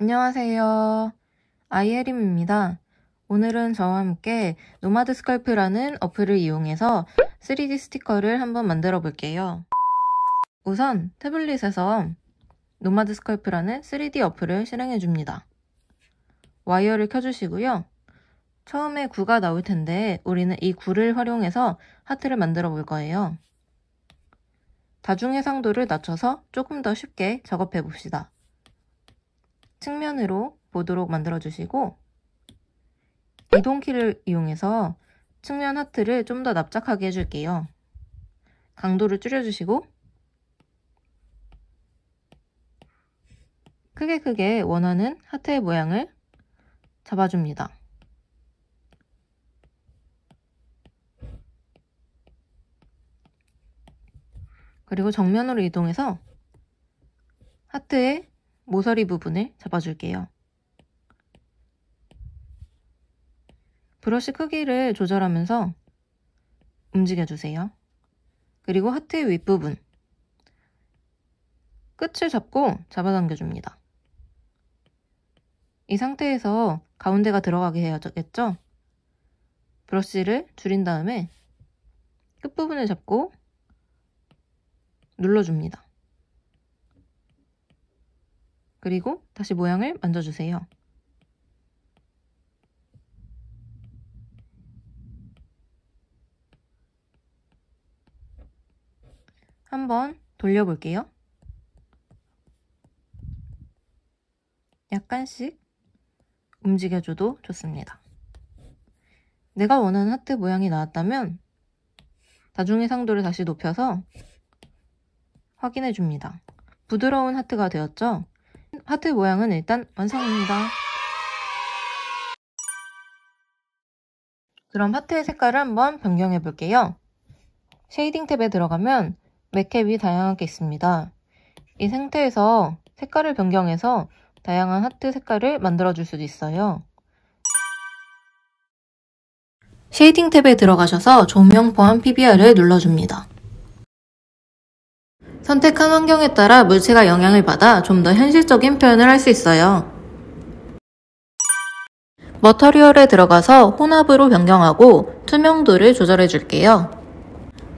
안녕하세요. 아이혜림입니다. 오늘은 저와 함께 노마드 스컬프라는 어플을 이용해서 3D 스티커를 한번 만들어 볼게요. 우선 태블릿에서 노마드 스컬프라는 3D 어플을 실행해 줍니다. 와이어를 켜주시고요. 처음에 구가 나올 텐데 우리는 이 구를 활용해서 하트를 만들어 볼 거예요. 다중해상도를 낮춰서 조금 더 쉽게 작업해 봅시다. 측면으로 보도록 만들어 주시고 이동키를 이용해서 측면 하트를 좀 더 납작하게 해줄게요. 강도를 줄여주시고 크게 크게 원하는 하트의 모양을 잡아줍니다. 그리고 정면으로 이동해서 하트의 모서리 부분을 잡아줄게요. 브러쉬 크기를 조절하면서 움직여주세요. 그리고 하트의 윗부분 끝을 잡고 잡아당겨줍니다. 이 상태에서 가운데가 들어가게 해야겠죠? 브러쉬를 줄인 다음에 끝부분을 잡고 눌러줍니다. 그리고 다시 모양을 만져주세요. 한번 돌려볼게요. 약간씩 움직여줘도 좋습니다. 내가 원하는 하트 모양이 나왔다면 다중의 상도를 다시 높여서 확인해줍니다. 부드러운 하트가 되었죠? 하트 모양은 일단 완성입니다. 그럼 하트의 색깔을 한번 변경해 볼게요. 쉐이딩 탭에 들어가면 맥캡이 다양하게 있습니다. 이 상태에서 색깔을 변경해서 다양한 하트 색깔을 만들어줄 수도 있어요. 쉐이딩 탭에 들어가셔서 조명 포함 PBR을 눌러줍니다. 선택한 환경에 따라 물체가 영향을 받아 좀 더 현실적인 표현을 할 수 있어요. 머터리얼에 들어가서 혼합으로 변경하고 투명도를 조절해 줄게요.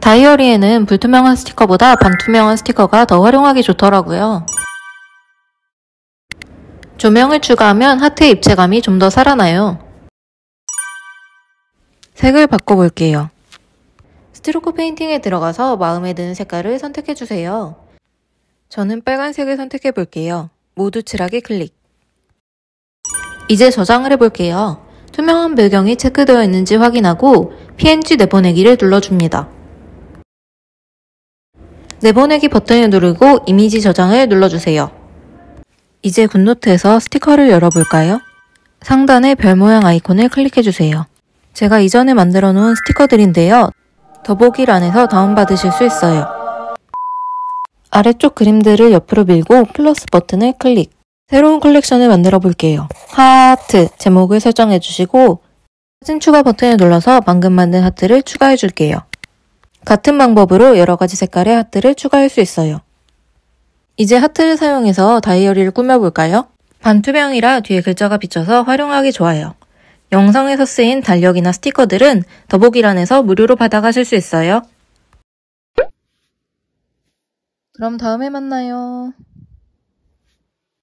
다이어리에는 불투명한 스티커보다 반투명한 스티커가 더 활용하기 좋더라고요. 조명을 추가하면 하트의 입체감이 좀 더 살아나요. 색을 바꿔볼게요. 스트로크 페인팅에 들어가서 마음에 드는 색깔을 선택해주세요. 저는 빨간색을 선택해볼게요. 모두 칠하기 클릭. 이제 저장을 해볼게요. 투명한 배경이 체크되어 있는지 확인하고 PNG 내보내기를 눌러줍니다. 내보내기 버튼을 누르고 이미지 저장을 눌러주세요. 이제 굿노트에서 스티커를 열어볼까요? 상단에별 모양 아이콘을 클릭해주세요. 제가 이전에 만들어 놓은 스티커들인데요. 더보기란에서 다운받으실 수 있어요. 아래쪽 그림들을 옆으로 밀고 플러스 버튼을 클릭. 새로운 컬렉션을 만들어 볼게요. 하트 제목을 설정해 주시고 사진 추가 버튼을 눌러서 방금 만든 하트를 추가해 줄게요. 같은 방법으로 여러 가지 색깔의 하트를 추가할 수 있어요. 이제 하트를 사용해서 다이어리를 꾸며볼까요? 반투명이라 뒤에 글자가 비쳐서 활용하기 좋아요. 영상에서 쓰인 달력이나 스티커들은 더보기란에서 무료로 받아가실 수 있어요. 그럼 다음에 만나요.